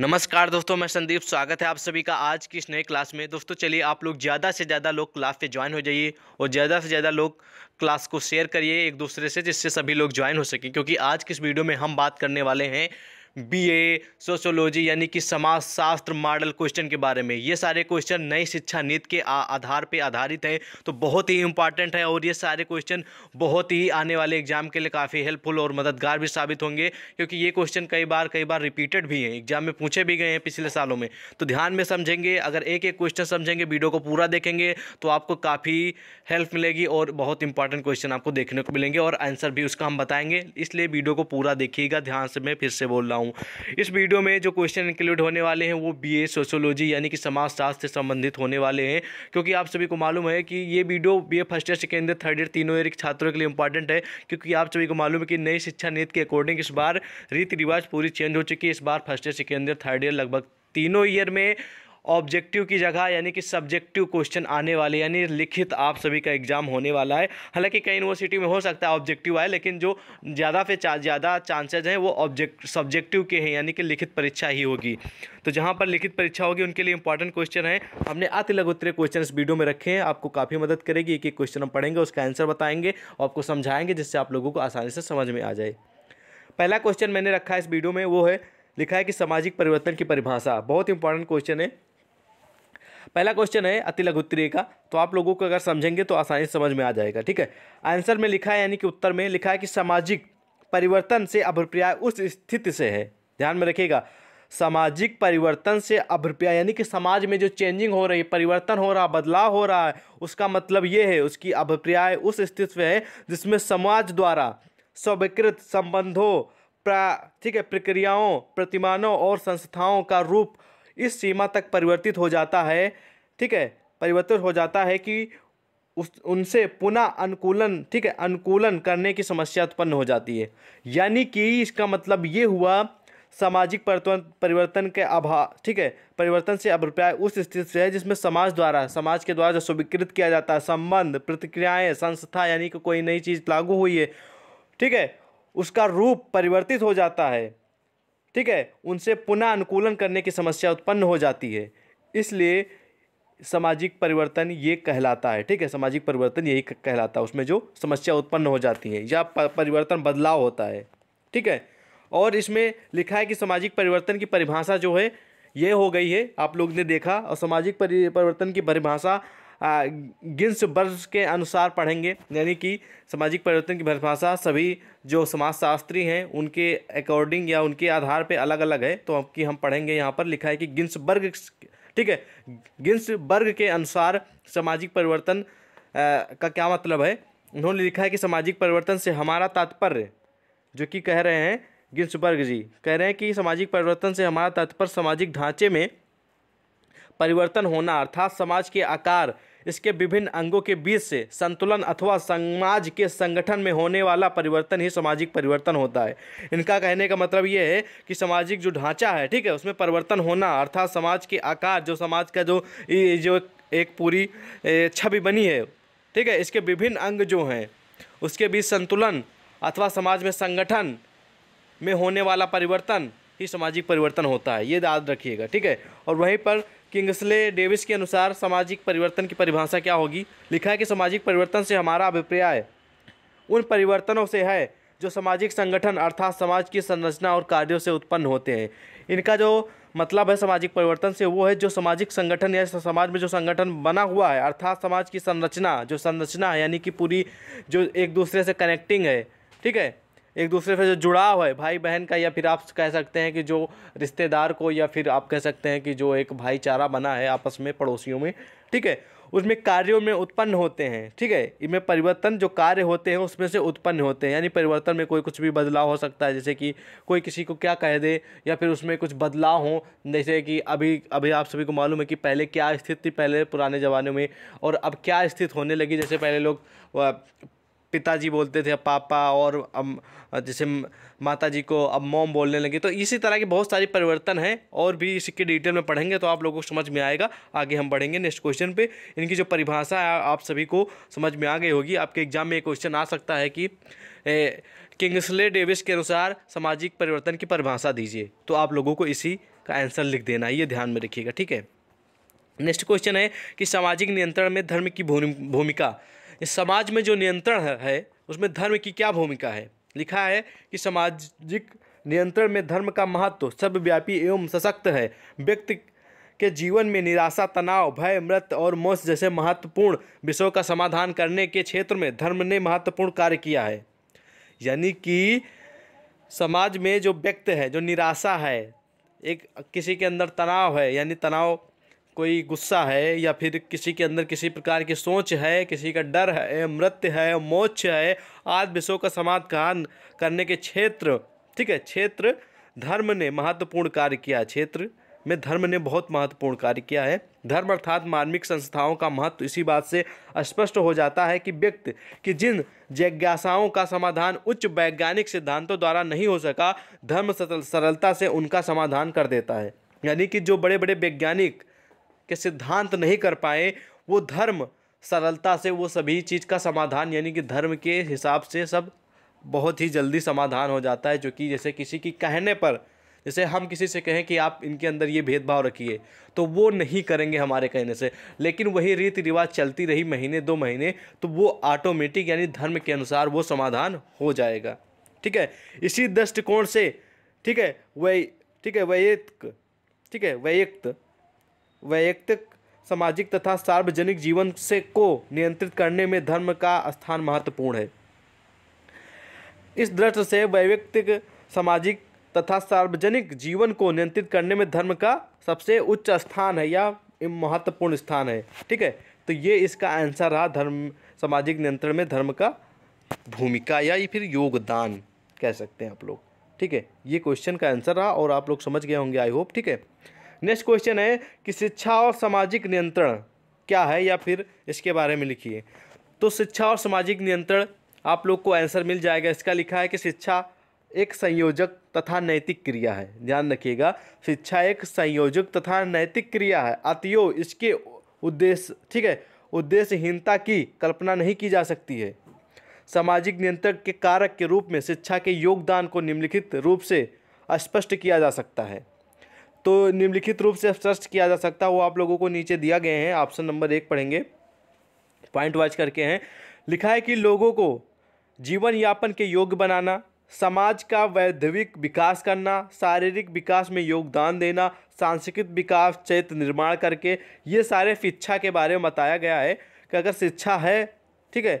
नमस्कार दोस्तों मैं संदीप स्वागत है आप सभी का आज की इस नए क्लास में दोस्तों चलिए आप लोग ज़्यादा से ज़्यादा लोग क्लास पे ज्वाइन हो जाइए और ज़्यादा से ज़्यादा लोग क्लास को शेयर करिए एक दूसरे से जिससे सभी लोग ज्वाइन हो सके क्योंकि आज की इस वीडियो में हम बात करने वाले हैं बीए सोशोलॉजी यानी कि समाजशास्त्र मॉडल क्वेश्चन के बारे में ये सारे क्वेश्चन नई शिक्षा नीति के आधार पर आधारित हैं तो बहुत ही इंपॉर्टेंट है और ये सारे क्वेश्चन बहुत ही आने वाले एग्जाम के लिए काफ़ी हेल्पफुल और मददगार भी साबित होंगे क्योंकि ये क्वेश्चन कई बार कई बार रिपीटेड भी हैं एग्जाम में पूछे भी गए हैं पिछले सालों में तो ध्यान में समझेंगे अगर एक एक क्वेश्चन समझेंगे वीडियो को पूरा देखेंगे तो आपको काफ़ी हेल्प मिलेगी और बहुत इंपॉर्टेंट क्वेश्चन आपको देखने को मिलेंगे और आंसर भी उसका हम बताएंगे इसलिए वीडियो को पूरा देखिएगा ध्यान से मैं फिर से बोल रहा हूँ हूँ इस वीडियो में जो क्वेश्चन इंक्लूड होने वाले हैं वो बीए सोशियोलॉजी यानी कि समाजशास्त्र से संबंधित होने वाले हैं क्योंकि आप सभी को मालूम है कि ये video B first year second year third year तीनों ईयर के छात्रों के लिए इंपॉर्टेंट है क्योंकि आप सभी को मालूम है कि नई शिक्षा नीति के अकॉर्डिंग इस बार रीति रिवाज पूरी चेंज हो चुकी है इस बार first year second year third year लगभग तीनों ईयर में ऑब्जेक्टिव की जगह यानी कि सब्जेक्टिव क्वेश्चन आने वाले यानी लिखित आप सभी का एग्जाम होने वाला है हालांकि कई यूनिवर्सिटी में हो सकता है ऑब्जेक्टिव आए लेकिन जो ज़्यादा से ज़्यादा चांसेज हैं वो ऑब्जेक्ट सब्जेक्टिव के हैं यानी कि लिखित परीक्षा ही होगी तो जहाँ पर लिखित परीक्षा होगी उनके लिए इंपॉर्टेंट क्वेश्चन है हमने अति उत्तरे क्वेश्चन इस वीडियो में रखे हैं आपको काफ़ी मदद करेगी एक एक क्वेश्चन हम पढ़ेंगे उसका आंसर बताएंगे और आपको समझाएंगे जिससे आप लोगों को आसानी से समझ में आ जाए पहला क्वेश्चन मैंने रखा है इस वीडियो में वो है लिखा है कि सामाजिक परिवर्तन की परिभाषा बहुत इंपॉर्टेंट क्वेश्चन है पहला क्वेश्चन है अति लघु उत्तरीय का तो आप लोगों को अगर समझेंगे तो आसानी से समझ में आ जाएगा ठीक है आंसर में लिखा है यानी कि उत्तर में लिखा है कि सामाजिक परिवर्तन से अभिप्राय उस स्थिति से है ध्यान में रखिएगा सामाजिक परिवर्तन से अभिप्राय यानी कि समाज में जो चेंजिंग हो रही है परिवर्तन हो रहा बदलाव हो रहा है उसका मतलब ये है उसकी अभिप्राय उस स्थिति से है जिसमें समाज द्वारा स्वीकृत संबंधों प्रा ठीक है प्रक्रियाओं प्रतिमानों और संस्थाओं का रूप इस सीमा तक परिवर्तित हो जाता है ठीक है परिवर्तित हो जाता है कि उस उनसे पुनः अनुकूलन ठीक है अनुकूलन करने की समस्या उत्पन्न हो जाती है यानी कि इसका मतलब ये हुआ सामाजिक परिवर्तन के अभाव ठीक है परिवर्तन से अभिप्राय उस स्थिति से है जिसमें समाज द्वारा समाज के द्वारा जो स्वीकृत किया जाता है संबंध प्रतिक्रियाएं संस्था यानी कि कोई नई चीज़ लागू हुई है ठीक है उसका रूप परिवर्तित हो जाता है ठीक है उनसे पुनः अनुकूलन करने की समस्या उत्पन्न हो जाती है इसलिए सामाजिक परिवर्तन ये कहलाता है ठीक है सामाजिक परिवर्तन यही कहलाता है उसमें जो समस्या उत्पन्न हो जाती है या परिवर्तन बदलाव होता है ठीक है और इसमें लिखा है कि सामाजिक परिवर्तन की परिभाषा जो है ये हो गई है आप लोग ने देखा और सामाजिक परिवर्तन की परिभाषा गिन्स वर्ष के अनुसार पढ़ेंगे यानी कि सामाजिक परिवर्तन की परिभाषा सभी जो समाजशास्त्री हैं उनके अकॉर्डिंग या उनके आधार पे अलग अलग है तो आपकी हम पढ़ेंगे यहाँ पर लिखा है कि गिन्स वर्ग ठीक है गिन्स वर्ग के अनुसार सामाजिक परिवर्तन का क्या मतलब है उन्होंने लिखा है कि सामाजिक परिवर्तन से हमारा तात्पर्य जो कि कह रहे हैं गिन्सबर्ग जी कह रहे हैं कि सामाजिक परिवर्तन से हमारा तात्पर्य सामाजिक ढांचे में परिवर्तन होना अर्थात समाज के आकार इसके विभिन्न अंगों के बीच से संतुलन अथवा समाज के संगठन में होने वाला परिवर्तन ही सामाजिक परिवर्तन होता है इनका कहने का मतलब ये है कि सामाजिक जो ढांचा है ठीक है उसमें परिवर्तन होना अर्थात समाज के आकार जो समाज का जो जो एक पूरी छवि बनी है ठीक है इसके विभिन्न अंग जो हैं उसके बीच संतुलन अथवा समाज में संगठन में होने वाला परिवर्तन ही सामाजिक परिवर्तन होता है ये याद रखिएगा ठीक है और वहीं पर किंग्सले डेविस के अनुसार सामाजिक परिवर्तन की परिभाषा क्या होगी लिखा है कि सामाजिक परिवर्तन से हमारा अभिप्राय उन परिवर्तनों से है जो सामाजिक संगठन अर्थात समाज की संरचना और कार्यों से उत्पन्न होते हैं इनका जो मतलब है सामाजिक परिवर्तन से वो है जो सामाजिक संगठन या समाज में जो संगठन बना हुआ है अर्थात समाज की संरचना जो संरचना है यानी कि पूरी जो एक दूसरे से कनेक्टिंग है ठीक है एक दूसरे से जो जुड़ाव है भाई बहन का या फिर आप कह सकते हैं कि जो रिश्तेदार को या फिर आप कह सकते हैं कि जो एक भाईचारा बना है आपस में पड़ोसियों में ठीक है उसमें कार्यों में उत्पन्न होते हैं ठीक है इनमें परिवर्तन जो कार्य होते हैं उसमें से उत्पन्न होते हैं यानी परिवर्तन में कोई कुछ भी बदलाव हो सकता है जैसे कि कोई किसी को क्या कह दे या फिर उसमें कुछ बदलाव हो जैसे कि अभी अभी आप सभी को मालूम है कि पहले क्या स्थिति थी पहले पुराने ज़माने में और अब क्या स्थिति होने लगी जैसे पहले लोग पिताजी बोलते थे अब पापा और अब जैसे माता जी को अब मोम बोलने लगे तो इसी तरह के बहुत सारे परिवर्तन हैं और भी इसके डिटेल में पढ़ेंगे तो आप लोगों को समझ में आएगा आगे हम बढ़ेंगे नेक्स्ट क्वेश्चन पे इनकी जो परिभाषा है आप सभी को समझ में आ गई होगी आपके एग्जाम में एक क्वेश्चन आ सकता है कि किंग्सले डेविस के अनुसार सामाजिक परिवर्तन की परिभाषा दीजिए तो आप लोगों को इसी का आंसर लिख देना ये ध्यान में रखिएगा ठीक है नेक्स्ट क्वेश्चन है कि सामाजिक नियंत्रण में धर्म की भूमिका इस समाज में जो नियंत्रण है उसमें धर्म की क्या भूमिका है लिखा है कि सामाजिक नियंत्रण में धर्म का महत्व सर्वव्यापी एवं सशक्त है व्यक्ति के जीवन में निराशा तनाव भय मृत और मोस जैसे महत्वपूर्ण विषयों का समाधान करने के क्षेत्र में धर्म ने महत्वपूर्ण कार्य किया है यानी कि समाज में जो व्यक्ति है जो निराशा है एक किसी के अंदर तनाव है यानी तनाव कोई गुस्सा है या फिर किसी के अंदर किसी प्रकार की सोच है किसी का डर है मृत्यु है मोक्ष है आदि विषयों का समाधान करने के क्षेत्र ठीक है क्षेत्र धर्म ने महत्वपूर्ण कार्य किया क्षेत्र में धर्म ने बहुत महत्वपूर्ण कार्य किया है धर्म अर्थात मार्मिक संस्थाओं का महत्व इसी बात से स्पष्ट हो जाता है कि व्यक्ति कि जिन जिज्ञासाओं का समाधान उच्च वैज्ञानिक सिद्धांतों द्वारा नहीं हो सका धर्म सरलता से उनका समाधान कर देता है यानी कि जो बड़े बड़े वैज्ञानिक के सिद्धांत नहीं कर पाए वो धर्म सरलता से वो सभी चीज़ का समाधान यानी कि धर्म के हिसाब से सब बहुत ही जल्दी समाधान हो जाता है जो कि जैसे किसी की कहने पर जैसे हम किसी से कहें कि आप इनके अंदर ये भेदभाव रखिए तो वो नहीं करेंगे हमारे कहने से लेकिन वही रीति रिवाज चलती रही महीने दो महीने तो वो ऑटोमेटिक यानी धर्म के अनुसार वो समाधान हो जाएगा ठीक है इसी दृष्टिकोण से ठीक है वही ठीक है वैयक्त ठीक है वैयक्त वैयक्तिक सामाजिक तथा सार्वजनिक जीवन से को नियंत्रित करने में धर्म का स्थान महत्वपूर्ण है इस दृष्टि से वैयक्तिक सामाजिक तथा सार्वजनिक जीवन को नियंत्रित करने में धर्म का सबसे उच्च स्थान है या महत्वपूर्ण स्थान है ठीक है तो ये इसका आंसर रहा धर्म सामाजिक नियंत्रण में धर्म का भूमिका या फिर योगदान कह सकते हैं आप लोग ठीक है ये क्वेश्चन का आंसर रहा और आप लोग समझ गए होंगे आई होप ठीक है नेक्स्ट क्वेश्चन है कि शिक्षा और सामाजिक नियंत्रण क्या है या फिर इसके बारे में लिखिए तो शिक्षा और सामाजिक नियंत्रण आप लोग को आंसर मिल जाएगा इसका लिखा है कि शिक्षा एक संयोजक तथा नैतिक क्रिया है ध्यान रखिएगा शिक्षा एक संयोजक तथा नैतिक क्रिया है अतियो इसके उद्देश्य ठीक है उद्देश्यहीनता की कल्पना नहीं की जा सकती है सामाजिक नियंत्रण के कारक के रूप में शिक्षा के योगदान को निम्नलिखित रूप से स्पष्ट किया जा सकता है तो निम्नलिखित रूप से स्पष्ट किया जा सकता है वो आप लोगों को नीचे दिया गए हैं ऑप्शन नंबर एक पढ़ेंगे पॉइंट वाइज करके हैं लिखा है कि लोगों को जीवन यापन के योग्य बनाना समाज का वैधविक विकास करना शारीरिक विकास में योगदान देना सांस्कृतिक विकास चैत्र निर्माण करके ये सारे शिक्षा के बारे में बताया गया है कि अगर शिक्षा है ठीक है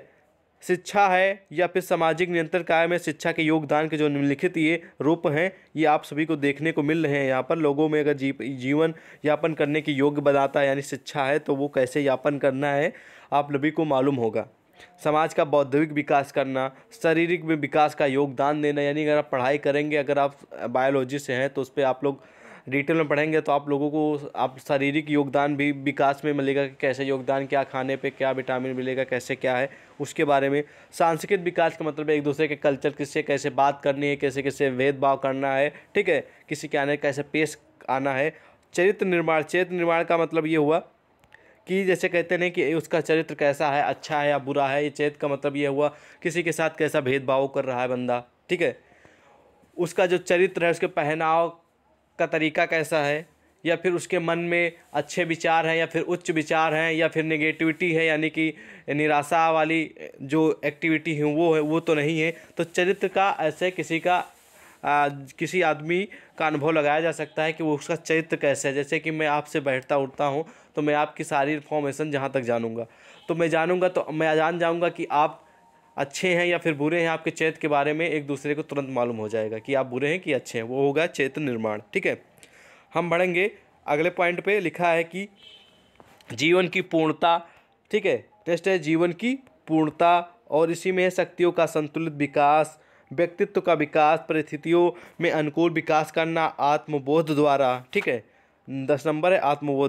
शिक्षा है या फिर सामाजिक नियंत्रण कार्य में शिक्षा के योगदान के जो निम्नलिखित ये रूप हैं ये आप सभी को देखने को मिल रहे हैं यहाँ पर लोगों में अगर जी जीवन यापन करने के योग्य बनाता है यानी शिक्षा है तो वो कैसे यापन करना है आप सभी को मालूम होगा समाज का बौद्धिक विकास करना शारीरिक विकास का योगदान देना यानी अगर आप पढ़ाई करेंगे अगर आप बायोलॉजी से हैं तो उस पर आप लोग डिटेल में पढ़ेंगे तो आप लोगों को आप शारीरिक योगदान भी विकास में मिलेगा कि कैसे योगदान क्या खाने पे क्या विटामिन मिलेगा कैसे क्या है उसके बारे में सांस्कृतिक विकास का मतलब एक दूसरे के कल्चर किससे कैसे बात करनी है कैसे कैसे भेदभाव करना है ठीक है किसी के आने कैसे पेश आना है चरित्र निर्माण चरित्र निर्माण का मतलब ये हुआ कि जैसे कहते हैं कि उसका चरित्र कैसा है अच्छा है या बुरा है ये चरित्र का मतलब ये हुआ किसी के साथ कैसा भेदभाव कर रहा है बंदा ठीक है उसका जो चरित्र है उसके पहनाव का तरीका कैसा है या फिर उसके मन में अच्छे विचार हैं या फिर उच्च विचार हैं या फिर नेगेटिविटी है यानी कि निराशा वाली जो एक्टिविटी है वो है वो तो नहीं है तो चरित्र का ऐसे किसी का आ, किसी आदमी का अनुभव लगाया जा सकता है कि वो उसका चरित्र कैसा है जैसे कि मैं आपसे बैठता उठता हूँ तो मैं आपकी सारी इन्फॉर्मेशन जहाँ तक जानूँगा तो मैं जानूँगा तो मैं जान जाऊँगा कि आप अच्छे हैं या फिर बुरे हैं आपके चैत के बारे में एक दूसरे को तुरंत मालूम हो जाएगा कि आप बुरे हैं कि अच्छे हैं वो होगा चैत निर्माण ठीक है हम बढ़ेंगे अगले पॉइंट पे लिखा है कि जीवन की पूर्णता ठीक है नेक्स्ट है जीवन की पूर्णता और इसी में है शक्तियों का संतुलित विकास व्यक्तित्व का विकास परिस्थितियों में अनुकूल विकास करना आत्मबोध द्वारा ठीक है दस नंबर है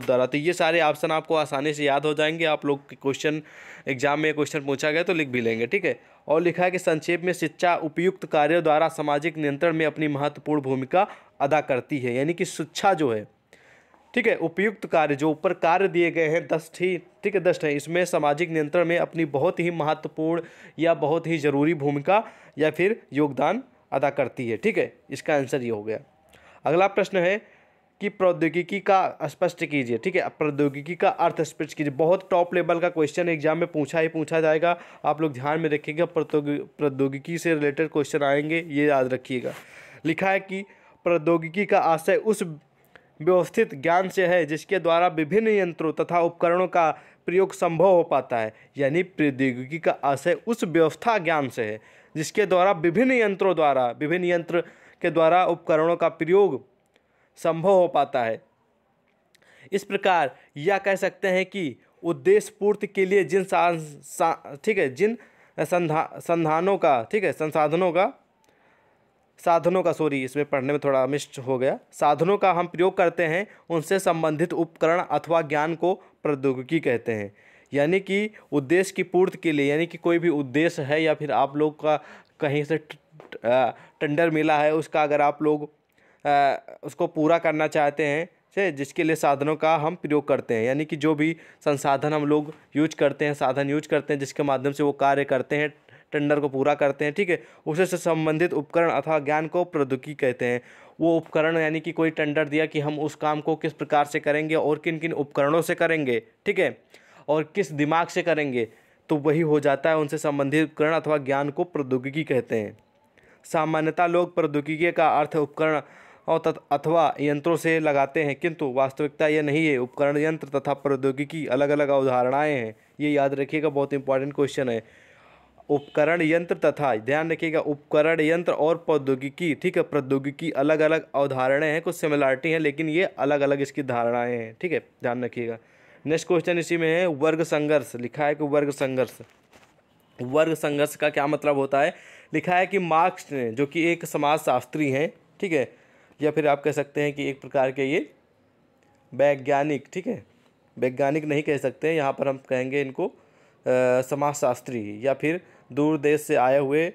द्वारा तो ये सारे ऑप्शन आपको आसानी से याद हो जाएंगे आप लोग क्वेश्चन एग्जाम में क्वेश्चन पूछा गया तो लिख भी लेंगे ठीक है और लिखा है कि संक्षेप में शिक्षा उपयुक्त कार्यों द्वारा सामाजिक नियंत्रण में अपनी महत्वपूर्ण भूमिका अदा करती है यानी कि शिक्षा जो है ठीक है उपयुक्त कार्य जो ऊपर कार्य दिए गए हैं दस ही ठीक है दस है इसमें सामाजिक नियंत्रण में अपनी बहुत ही महत्वपूर्ण या बहुत ही ज़रूरी भूमिका या फिर योगदान अदा करती है ठीक है इसका आंसर ये हो गया अगला प्रश्न है कि प्रौद्योगिकी का स्पष्ट कीजिए ठीक है प्रौद्योगिकी का अर्थ स्पष्ट कीजिए बहुत टॉप लेवल का क्वेश्चन एग्जाम में पूछा ही पूछा जाएगा आप लोग ध्यान में रखिएगा प्रौद्योगिकी से रिलेटेड क्वेश्चन आएंगे ये याद रखिएगा लिखा है कि प्रौद्योगिकी का आशय उस व्यवस्थित ज्ञान से है जिसके द्वारा विभिन्न यंत्रों तथा उपकरणों का प्रयोग संभव हो पाता है यानी प्रौद्योगिकी का आशय उस व्यवस्था ज्ञान से है जिसके द्वारा विभिन्न यंत्रों द्वारा विभिन्न यंत्र के द्वारा उपकरणों का प्रयोग संभव हो पाता है इस प्रकार यह कह सकते हैं कि उद्देश्य पूर्ति के लिए जिन ठीक है जिन संधा संधानों का ठीक है संसाधनों का साधनों का सॉरी इसमें पढ़ने में थोड़ा मिस्ट हो गया साधनों का हम प्रयोग करते हैं उनसे संबंधित उपकरण अथवा ज्ञान को प्रौद्योगिकी कहते हैं यानी कि उद्देश्य की पूर्ति के लिए यानी कि कोई भी उद्देश्य है या फिर आप लोग का कहीं से टेंडर मिला है उसका अगर आप लोग उसको पूरा करना चाहते हैं से जिसके लिए साधनों का हम प्रयोग करते हैं यानी कि जो भी संसाधन हम लोग यूज करते हैं साधन यूज करते हैं जिसके माध्यम से वो कार्य करते हैं टेंडर को पूरा करते हैं ठीक है उसे से संबंधित उपकरण अथवा ज्ञान को प्रौद्योगिकी कहते हैं वो उपकरण यानी कि कोई टेंडर दिया कि हम उस काम को किस प्रकार से करेंगे और किन किन उपकरणों से करेंगे ठीक है और किस दिमाग से करेंगे तो वही हो जाता है उनसे संबंधित उपकरण अथवा ज्ञान को प्रौद्योगिकी कहते हैं सामान्यतः लोग प्रौद्योगिकी का अर्थ उपकरण और अथवा यंत्रों से लगाते हैं किंतु वास्तविकता यह नहीं है उपकरण यंत्र तथा प्रौद्योगिकी अलग अलग अवधारणाएँ हैं ये याद रखिएगा बहुत इंपॉर्टेंट क्वेश्चन है उपकरण यंत्र तथा ध्यान रखिएगा उपकरण यंत्र और प्रौद्योगिकी ठीक है प्रौद्योगिकी अलग अलग अवधारणाएं हैं कुछ सिमिलरिटी हैं लेकिन ये अलग अलग इसकी धारणाएं हैं ठीक है ध्यान रखिएगा नेक्स्ट क्वेश्चन इसी में है वर्ग संघर्ष लिखा है कि वर्ग संघर्ष वर्ग संघर्ष का क्या मतलब होता है लिखा है कि मार्क्स ने जो कि एक समाजशास्त्री हैं ठीक है या फिर आप कह सकते हैं कि एक प्रकार के ये वैज्ञानिक ठीक है वैज्ञानिक नहीं कह सकते हैं यहाँ पर हम कहेंगे इनको समाजशास्त्री या फिर दूर देश से आए हुए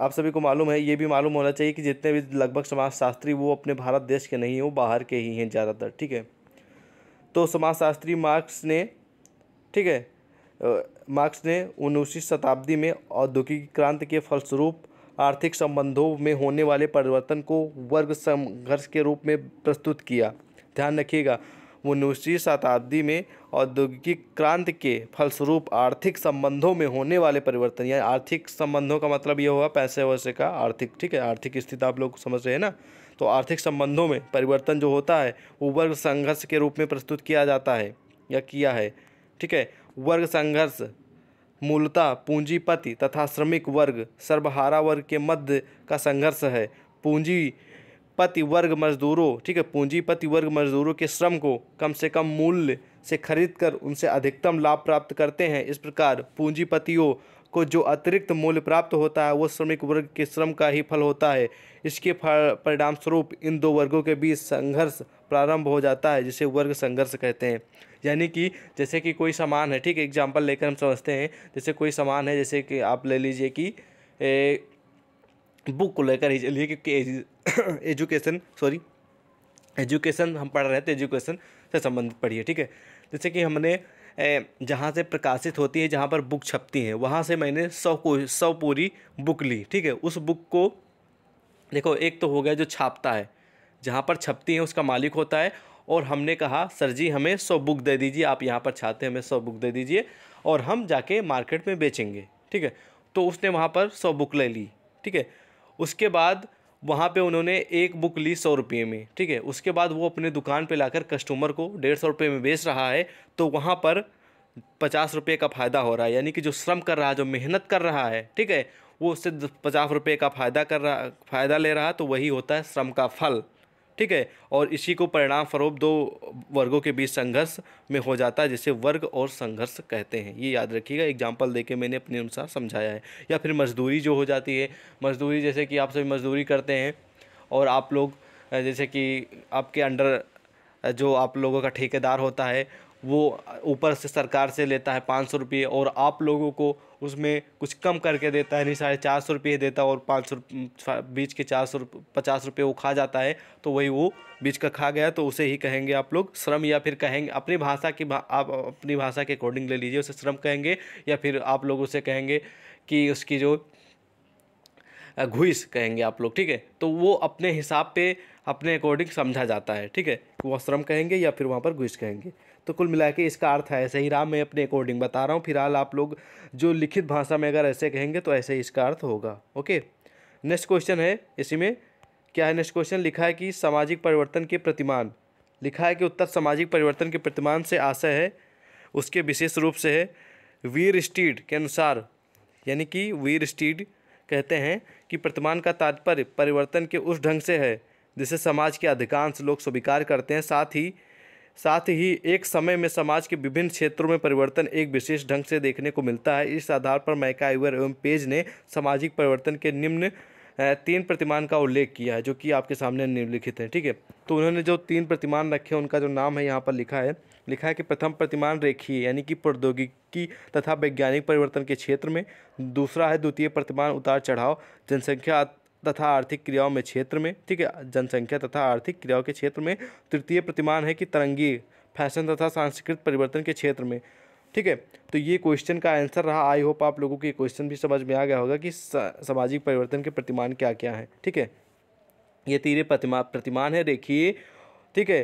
आप सभी को मालूम है ये भी मालूम होना चाहिए कि जितने भी लगभग समाजशास्त्री वो अपने भारत देश के नहीं हो बाहर के ही हैं ज़्यादातर ठीक है तो समाजशास्त्री मार्क्स ने ठीक है मार्क्स ने उन्नीसवीं शताब्दी में औद्योगिक क्रांति के फलस्वरूप आर्थिक संबंधों में होने वाले परिवर्तन को वर्ग संघर्ष के रूप में प्रस्तुत किया ध्यान रखिएगा उन्नीसवीं शताब्दी में औद्योगिक क्रांति के फलस्वरूप आर्थिक संबंधों में होने वाले परिवर्तन या आर्थिक संबंधों का मतलब ये होगा पैसे वैसे का आर्थिक ठीक है आर्थिक स्थिति आप लोग समझ रहे हैं ना तो आर्थिक संबंधों में परिवर्तन जो होता है वो वर्ग संघर्ष के रूप में प्रस्तुत किया जाता है या किया है ठीक है वर्ग संघर्ष मूलतः पूंजीपति तथा श्रमिक वर्ग सर्वहारा वर्ग के मध्य का संघर्ष है पूंजी पति वर्ग मजदूरों ठीक है पूंजीपति वर्ग मजदूरों के श्रम को कम से कम मूल्य से खरीद कर उनसे अधिकतम लाभ प्राप्त करते हैं इस प्रकार पूंजीपतियों को जो अतिरिक्त मूल्य प्राप्त होता है वो श्रमिक वर्ग के श्रम का ही फल होता है इसके परिणामस्वरूप इन दो वर्गों के बीच संघर्ष प्रारंभ हो जाता है जिसे वर्ग संघर्ष कहते हैं यानी कि जैसे कि कोई सामान है ठीक है एग्जाम्पल लेकर हम समझते हैं जैसे कोई सामान है जैसे कि आप ले लीजिए कि ए, बुक को लेकर ही चलिए क्योंकि एजुकेशन सॉरी एजुकेशन हम पढ़ रहे थे एजुकेशन तो से संबंधित पढ़िए ठीक है जैसे कि हमने जहाँ से प्रकाशित होती है जहाँ पर बुक छपती हैं वहाँ से मैंने सौ को सौ पूरी बुक ली ठीक है उस बुक को देखो एक तो हो गया जो छापता है जहाँ पर छपती है उसका मालिक होता है और हमने कहा सर जी हमें सौ बुक दे दीजिए आप यहाँ पर छाते हमें सौ बुक दे दीजिए और हम जाके मार्केट में बेचेंगे ठीक है तो उसने वहाँ पर सौ बुक ले ली ठीक है उसके बाद वहाँ पे उन्होंने एक बुक ली सौ रुपये में ठीक है उसके बाद वो अपने दुकान पे लाकर कस्टमर को डेढ़ सौ रुपये में बेच रहा है तो वहाँ पर पचास रुपये का फ़ायदा हो रहा है यानी कि जो श्रम कर रहा है जो मेहनत कर रहा है ठीक है वो उससे पचास रुपये का फ़ायदा कर रहा फ़ायदा ले रहा तो वही होता है श्रम का फल ठीक है और इसी को परिणाम फरोप दो वर्गों के बीच संघर्ष में हो जाता है जिसे वर्ग और संघर्ष कहते हैं ये याद रखिएगा एग्जाम्पल दे मैंने अपने अनुसार समझाया है या फिर मजदूरी जो हो जाती है मजदूरी जैसे कि आप सभी मजदूरी करते हैं और आप लोग जैसे कि आपके अंडर जो आप लोगों का ठेकेदार होता है वो ऊपर से सरकार से लेता है पाँच सौ रुपये और आप लोगों को उसमें कुछ कम करके देता है नहीं साढ़े चार सौ रुपये देता है और पाँच सौ बीज के चार सौ पचास रुपये वो खा जाता है तो वही वो बीच का खा गया तो उसे ही कहेंगे आप लोग श्रम या फिर कहेंगे अपनी भाषा की आप अपनी भाषा के अकॉर्डिंग ले लीजिए उसे श्रम कहेंगे या फिर आप लोग उसे कहेंगे कि उसकी जो घुइस कहेंगे आप लोग ठीक है तो वो अपने हिसाब पे अपने अकॉर्डिंग समझा जाता है ठीक है वो श्रम कहेंगे या फिर वहाँ पर घुइस कहेंगे तो कुल मिला के इसका अर्थ है ऐसे ही राम मैं अपने अकॉर्डिंग बता रहा हूँ फिलहाल आप लोग जो लिखित भाषा में अगर ऐसे कहेंगे तो ऐसे ही इसका अर्थ होगा ओके नेक्स्ट क्वेश्चन है इसी में क्या है नेक्स्ट क्वेश्चन लिखा है कि सामाजिक परिवर्तन के प्रतिमान लिखा है कि उत्तर सामाजिक परिवर्तन के प्रतिमान से आशय है उसके विशेष रूप से है वीर स्टीड के अनुसार यानी कि वीर स्टीड कहते हैं कि प्रतिमान का तात्पर्य परिवर्तन के उस ढंग से है जिसे समाज के अधिकांश लोग स्वीकार करते हैं साथ ही साथ ही एक समय में समाज के विभिन्न क्षेत्रों में परिवर्तन एक विशेष ढंग से देखने को मिलता है इस आधार पर मैका आइवर एवं पेज ने सामाजिक परिवर्तन के निम्न तीन प्रतिमान का उल्लेख किया है जो कि आपके सामने निम्नलिखित हैं ठीक है तो उन्होंने जो तीन प्रतिमान रखे हैं उनका जो नाम है यहाँ पर लिखा है लिखा है कि प्रथम प्रतिमान रेखीय यानी कि प्रौद्योगिकी तथा वैज्ञानिक परिवर्तन के क्षेत्र में दूसरा है द्वितीय प्रतिमान उतार चढ़ाव जनसंख्या तथा आर्थिक क्रियाओं में क्षेत्र में ठीक है जनसंख्या तथा आर्थिक क्रियाओं के क्षेत्र में तृतीय प्रतिमान है कि तरंगी फैशन तथा सांस्कृतिक परिवर्तन के क्षेत्र में ठीक है तो ये क्वेश्चन का आंसर रहा आई होप आप लोगों को ये क्वेश्चन भी समझ में आ गया होगा कि सामाजिक परिवर्तन के प्रतिमान क्या क्या हैं ठीक है ये तीन प्रतिमा प्रतिमान है देखिए ठीक है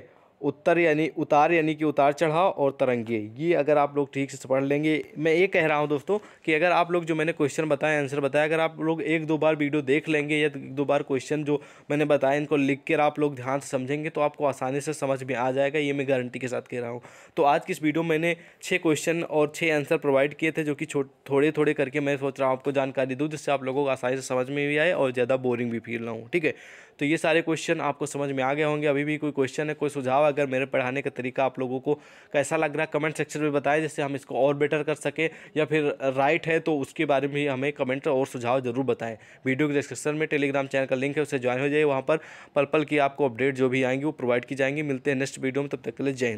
उत्तर यानी उतार यानी कि उतार चढ़ाव और तरंगे ये अगर आप लोग ठीक से पढ़ लेंगे मैं ये कह रहा हूँ दोस्तों कि अगर आप लोग जो मैंने क्वेश्चन बताया आंसर बताया अगर आप लोग एक दो बार वीडियो देख लेंगे या दो बार क्वेश्चन जो मैंने बताया इनको लिख कर आप लोग ध्यान से समझेंगे तो आपको आसानी से समझ में आ जाएगा ये मैं गारंटी के साथ कह रहा हूँ तो आज की इस वीडियो में मैंने छः क्वेश्चन और छः आंसर प्रोवाइड किए थे जो कि थोड़े थोड़े करके मैं सोच रहा हूँ आपको जानकारी दूँ जिससे आप लोगों को आसानी से समझ में भी आए और ज़्यादा बोरिंग भी फील ना हो ठीक है तो ये सारे क्वेश्चन आपको समझ में आ गए होंगे अभी भी कोई क्वेश्चन है कोई सुझाव अगर मेरे पढ़ाने का तरीका आप लोगों को कैसा लग रहा है कमेंट सेक्शन में बताएं जिससे हम इसको और बेटर कर सकें या फिर राइट है तो उसके बारे में हमें कमेंट और सुझाव जरूर बताएं वीडियो के डिस्क्रिप्शन में टेलीग्राम चैनल का लिंक है उसे ज्वाइन हो जाए वहाँ पर पल पल की आपको अपडेट जो भी आएंगी वो प्रोवाइड की जाएंगी मिलते हैं नेक्स्ट वीडियो में तब तक के लिए जय